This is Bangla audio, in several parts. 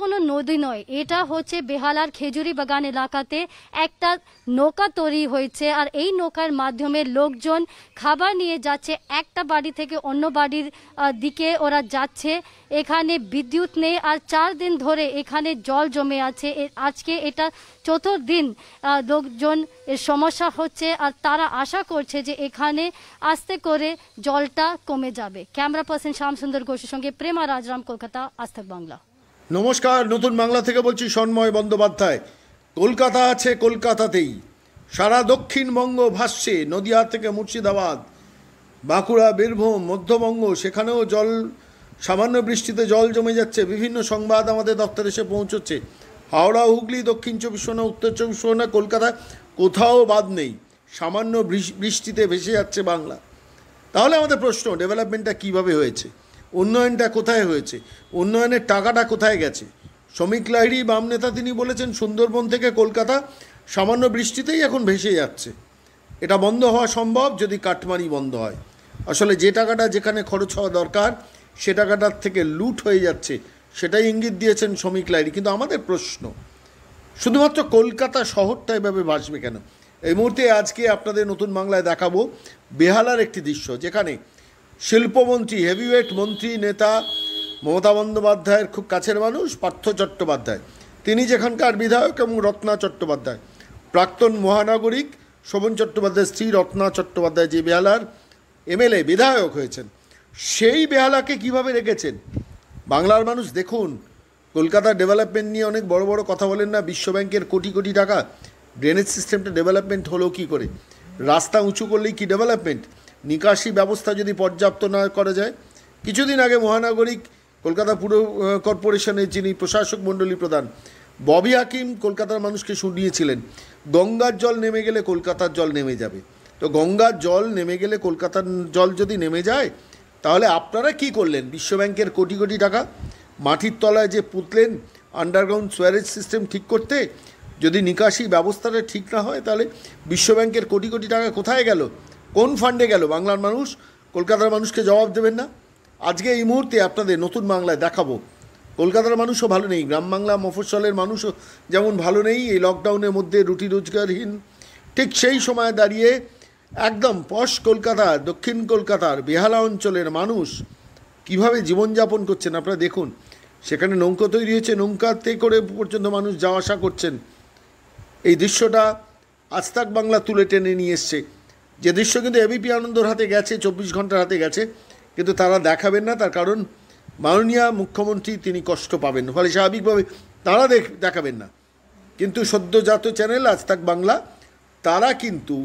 কোনো নদী নয় এটা হচ্ছে বেহালার খেজুরি বাগান এলাকাতে একটা নৌকা তৈরি হয়েছে আর এই নৌকার মাধ্যমে লোকজন খাবার নিয়ে যাচ্ছে একটা বাড়ি থেকে অন্য বাড়ির দিকে ওরা যাচ্ছে এখানে বিদ্যুৎ নেই আর চার দিন ধরে এখানে জল জমে আছে আজকে এটা চতুর্দিন লোকজন এর সমস্যা হচ্ছে আর তারা আশা করছে যে এখানে আস্তে করে জলটা কমে যাবে ক্যামেরা পার্সন শ্যামসুন্দর ঘোষের সঙ্গে প্রেমা রাজরাম কলকাতা আস্থা বাংলা নমস্কার নতুন বাংলা থেকে বলছি সন্ময় বন্দ্যোপাধ্যায় কলকাতা আছে কলকাতাতেই সারা দক্ষিণবঙ্গ ভাসছে নদিয়া থেকে মুর্শিদাবাদ বাঁকুড়া বীরভূম মধ্যবঙ্গ সেখানেও জল সামান্য বৃষ্টিতে জল জমে যাচ্ছে বিভিন্ন সংবাদ আমাদের দপ্তরে এসে পৌঁছচ্ছে হাওড়া হুগলি দক্ষিণ চব্বিশ পরগনা উত্তর চব্বিশ পরগনা কলকাতা কোথাও বাদ নেই সামান্য বৃষ্টিতে ভেসে যাচ্ছে বাংলা তাহলে আমাদের প্রশ্ন ডেভেলপমেন্টটা কিভাবে হয়েছে উন্নয়নটা কোথায় হয়েছে উন্নয়নের টাকাটা কোথায় গেছে শ্রমিক লাহিড়ি বাম নেতা তিনি বলেছেন সুন্দরবন থেকে কলকাতা সামান্য বৃষ্টিতেই এখন ভেসে যাচ্ছে এটা বন্ধ হওয়া সম্ভব যদি কাঠমারি বন্ধ হয় আসলে যে টাকাটা যেখানে খরচ হওয়া দরকার সে টাকাটার থেকে লুট হয়ে যাচ্ছে সেটাই ইঙ্গিত দিয়েছেন শ্রমিক লাইরি কিন্তু আমাদের প্রশ্ন শুধুমাত্র কলকাতা শহরটা এভাবে ভাসবে কেন এই মুহূর্তে আজকে আপনাদের নতুন বাংলায় দেখাবো বেহালার একটি দৃশ্য যেখানে শিল্পমন্ত্রী হেভিওয়েট মন্ত্রী নেতা মমতা বন্দ্যোপাধ্যায়ের খুব কাছের মানুষ পার্থ চট্টোপাধ্যায় তিনি যেখানকার বিধায়ক এবং রত্না চট্টোপাধ্যায় প্রাক্তন মহানাগরিক শোভন চট্টোপাধ্যায়ের স্ত্রী রত্না চট্টোপাধ্যায় যে বেহালার এমএলএ বিধায়ক হয়েছেন সেই বেহালাকে কিভাবে রেখেছেন বাংলার মানুষ দেখুন কলকাতা ডেভেলপমেন্ট নিয়ে অনেক বড় বড় কথা বলেন না বিশ্বব্যাংকের কোটি কোটি টাকা ড্রেনেজ সিস্টেমটা ডেভেলপমেন্ট হলো কি করে রাস্তা উঁচু করলেই কি ডেভেলপমেন্ট নিকাশি ব্যবস্থা যদি পর্যাপ্ত না করা যায় কিছুদিন আগে মহানগরিক কলকাতা পুর কর্পোরেশনের যিনি প্রশাসক মণ্ডলী প্রধান ববি হাকিম কলকাতার মানুষকে শুনিয়েছিলেন গঙ্গার জল নেমে গেলে কলকাতার জল নেমে যাবে তো গঙ্গার জল নেমে গেলে কলকাতার জল যদি নেমে যায় তাহলে আপনারা কি করলেন বিশ্বব্যাংকের কোটি কোটি টাকা মাটির তলায় যে পুতলেন আন্ডারগ্রাউন্ড সোয়ারেজ সিস্টেম ঠিক করতে যদি নিকাশি ব্যবস্থাটা ঠিক না হয় তাহলে বিশ্বব্যাংকের কোটি কোটি টাকা কোথায় গেল কোন ফান্ডে গেল বাংলার মানুষ কলকাতার মানুষকে জবাব দেবেন না আজকে এই মুহূর্তে আপনাদের নতুন বাংলায় দেখাবো কলকাতার মানুষও ভালো নেই গ্রাম বাংলা মফস্বলের মানুষও যেমন ভালো নেই এই লকডাউনের মধ্যে রুটি রোজগারহীন ঠিক সেই সময় দাঁড়িয়ে একদম পশ কলকাতা দক্ষিণ কলকাতার বেহালা অঞ্চলের মানুষ কীভাবে জীবনযাপন করছেন আপনারা দেখুন সেখানে নৌকা তৈরি হয়েছে নৌকাতে করে পর্যন্ত মানুষ যাওয়া আসা করছেন এই দৃশ্যটা আস্তাক বাংলা তুলে টেনে নিয়ে এসছে যে দৃশ্য কিন্তু এবিপি আনন্দর হাতে গেছে চব্বিশ ঘন্টার হাতে গেছে কিন্তু তারা দেখাবেন না তার কারণ মাননীয় মুখ্যমন্ত্রী তিনি কষ্ট পাবেন ফলে স্বাভাবিকভাবে তারা দেখ দেখাবেন না কিন্তু সদ্যজাত চ্যানেল আজ তাক বাংলা তারা কিন্তু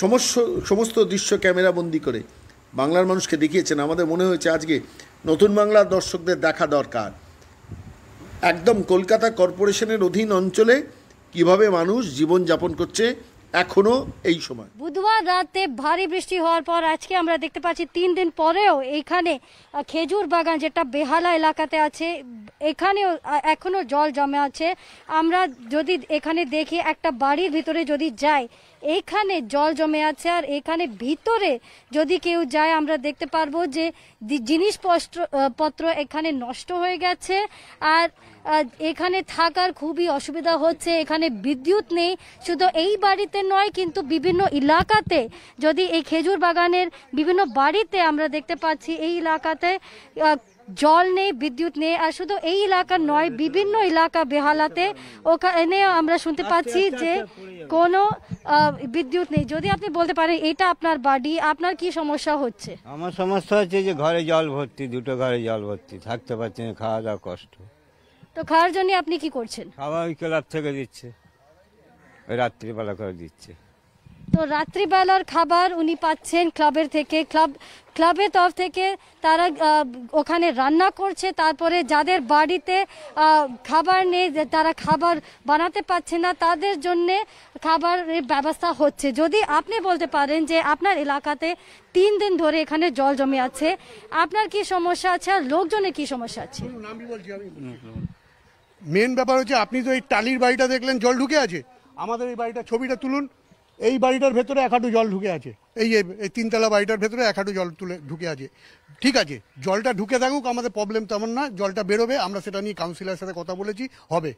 সমস্ত সমস্ত দৃশ্য ক্যামেরাবন্দি করে বাংলার মানুষকে দেখিয়েছেন আমাদের মনে হয়েছে আজকে নতুন বাংলার দর্শকদের দেখা দরকার একদম কলকাতা কর্পোরেশনের অধীন অঞ্চলে কিভাবে মানুষ জীবনযাপন করছে এখনো এই সময় বুধবার রাতে ভারী বৃষ্টি হওয়ার পর আজকে আমরা দেখতে পাচ্ছি তিন দিন পরেও এইখানে খেজুর বাগান যেটা বেহালা এলাকাতে আছে এখানেও এখনো জল জমে আছে আমরা যদি এখানে দেখি একটা বাড়ির ভিতরে যদি যাই এখানে জল জমে আছে আর এখানে ভিতরে যদি কেউ যায় আমরা দেখতে পারবো যে জিনিসপত্র পত্র এখানে নষ্ট হয়ে গেছে আর এখানে থাকার খুবই অসুবিধা হচ্ছে এখানে বিদ্যুৎ নেই শুধু এই বাড়িতে নয় কিন্তু বিভিন্ন এলাকাতে যদি এই খেজুর বাগানের বিভিন্ন বাড়িতে আমরা দেখতে পাচ্ছি এই এলাকাতে জল নেই বিদ্যুৎ নেই আর শুধু এই এলাকার নয় বিভিন্ন এলাকা বেহালাতে ওখানে আমরা শুনতে আচ্ছা, পাচ্ছি আচ্ছা, যে আচ্ছা, কোনো বিদ্যুৎ নেই যদি আপনি বলতে পারেন এটা আপনার বাড়ি আপনার কি সমস্যা হচ্ছে আমার সমস্যা হচ্ছে যে ঘরে জল ভর্তি দুটো ঘরে জল ভর্তি থাকতে পারছি না খাওয়া দাওয়া কষ্ট তো খাওয়ার জন্য আপনি কি করছেন খাওয়া ওই ক্লাব থেকে দিচ্ছে রাত্রিবেলা করে দিচ্ছে তো রাত্রিবেলার খাবার উনি পাচ্ছেন ক্লাবের থেকে ক্লাব ক্লাবের তরফ থেকে তারা ওখানে রান্না করছে তারপরে যাদের বাড়িতে খাবার নেই তারা খাবার বানাতে পারছে না তাদের জন্য খাবারের ব্যবস্থা হচ্ছে যদি আপনি বলতে পারেন যে আপনার এলাকাতে তিন দিন ধরে এখানে জল জমে আছে আপনার কি সমস্যা আছে আর লোকজনের কি সমস্যা আছে মেন ব্যাপার হচ্ছে আপনি তো এই টালির বাড়িটা দেখলেন জল ঢুকে আছে আমাদের এই বাড়িটার ছবিটা তুলুন এই বাড়িটার ভেতরে এক হাঁটু জল ঢুকে আছে এই এই তিনতলা বাড়িটার ভেতরে এক হাঁটু জল তুলে ঢুকে আছে ঠিক আছে জলটা ঢুকে থাকুক আমাদের প্রবলেম তেমন না জলটা বেরোবে আমরা সেটা নিয়ে কাউন্সিলের সাথে কথা বলেছি হবে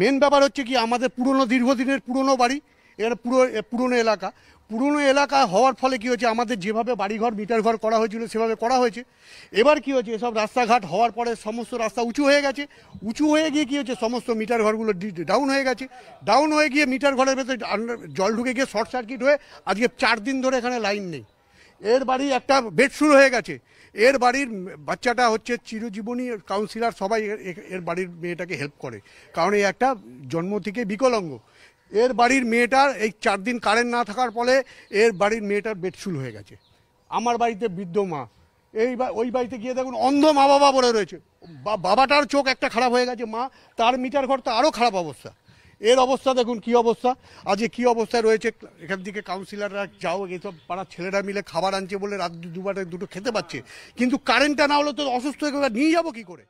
মেন ব্যাপার হচ্ছে কি আমাদের পুরনো দীর্ঘদিনের পুরনো বাড়ি এটা পুরো পুরনো এলাকা পুরনো এলাকা হওয়ার ফলে কী হয়েছে আমাদের যেভাবে বাড়িঘর মিটার ঘর করা হয়েছিল সেভাবে করা হয়েছে এবার কী হয়েছে এসব রাস্তাঘাট হওয়ার পরে সমস্ত রাস্তা উঁচু হয়ে গেছে উঁচু হয়ে গিয়ে কী হচ্ছে সমস্ত মিটার ঘরগুলো ডাউন হয়ে গেছে ডাউন হয়ে গিয়ে মিটার ঘরের ভেতরে জল ঢুকে গিয়ে শর্ট সার্কিট হয়ে আজকে চার দিন ধরে এখানে লাইন নেই এর বাড়ি একটা বেড শুরু হয়ে গেছে এর বাড়ির বাচ্চাটা হচ্ছে চিরজীবনী কাউন্সিলার সবাই এর বাড়ির মেয়েটাকে হেল্প করে কারণ এই একটা জন্ম থেকে বিকলাঙ্গ এর বাড়ির মেয়েটার এই চার দিন কারেন্ট না থাকার ফলে এর বাড়ির মেয়েটার বেটসুল হয়ে গেছে আমার বাড়িতে বৃদ্ধ মা এই ওই বাড়িতে গিয়ে দেখুন অন্ধ মা বাবা বলে রয়েছে বাবাটার চোখ একটা খারাপ হয়ে গেছে মা তার মিটার ঘর তো আরও খারাপ অবস্থা এর অবস্থা দেখুন কি অবস্থা আজকে কি অবস্থায় রয়েছে এখান থেকে কাউন্সিলাররা যাও এইসব পাড়ার ছেলেরা মিলে খাবার আনছে বলে রাত দুবার দুটো খেতে পাচ্ছে কিন্তু কারেন্টটা না হলে তো অসুস্থ হয়ে নিয়ে যাবো কী করে